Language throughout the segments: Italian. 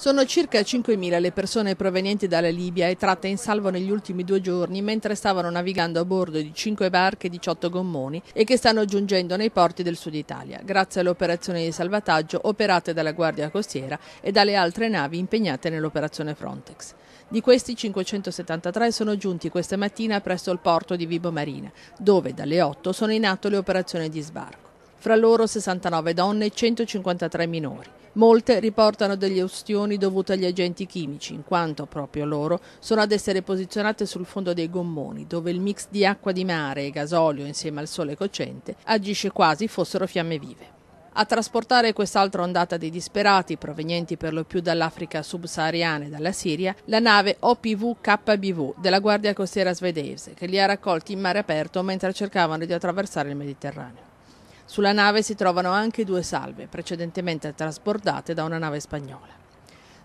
Sono circa 5.000 le persone provenienti dalla Libia e tratte in salvo negli ultimi due giorni mentre stavano navigando a bordo di 5 barche e 18 gommoni e che stanno giungendo nei porti del sud Italia grazie alle operazioni di salvataggio operate dalla Guardia Costiera e dalle altre navi impegnate nell'operazione Frontex. Di questi 573 sono giunti questa mattina presso il porto di Vibo Marina dove dalle 8 sono in atto le operazioni di sbarco fra loro 69 donne e 153 minori. Molte riportano degli ustioni dovuti agli agenti chimici, in quanto proprio loro sono ad essere posizionate sul fondo dei gommoni, dove il mix di acqua di mare e gasolio insieme al sole cocente agisce quasi fossero fiamme vive. A trasportare quest'altra ondata di disperati, provenienti per lo più dall'Africa subsahariana e dalla Siria, la nave OPV-KBV della Guardia Costiera svedese, che li ha raccolti in mare aperto mentre cercavano di attraversare il Mediterraneo. Sulla nave si trovano anche due salve, precedentemente trasbordate da una nave spagnola.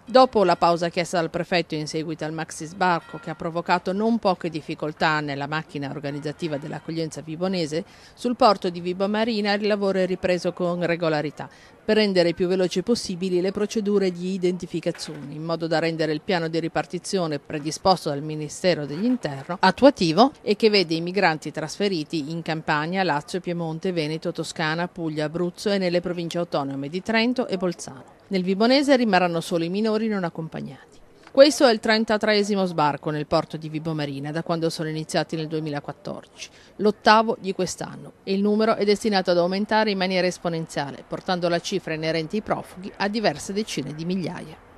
Dopo la pausa chiesta dal prefetto in seguito al maxi sbarco che ha provocato non poche difficoltà nella macchina organizzativa dell'accoglienza vibonese, sul porto di Vibo Marina il lavoro è ripreso con regolarità, per rendere più veloci possibili le procedure di identificazione, in modo da rendere il piano di ripartizione predisposto dal Ministero dell'Interno attuativo e che vede i migranti trasferiti in Campania, Lazio, Piemonte, Veneto, Toscana, Puglia, Abruzzo e nelle province autonome di Trento e Bolzano. Nel Vibonese rimarranno solo i minori non accompagnati. Questo è il 33 sbarco nel porto di Vibo Marina da quando sono iniziati nel 2014, l'ottavo di quest'anno e il numero è destinato ad aumentare in maniera esponenziale, portando la cifra inerente ai profughi a diverse decine di migliaia.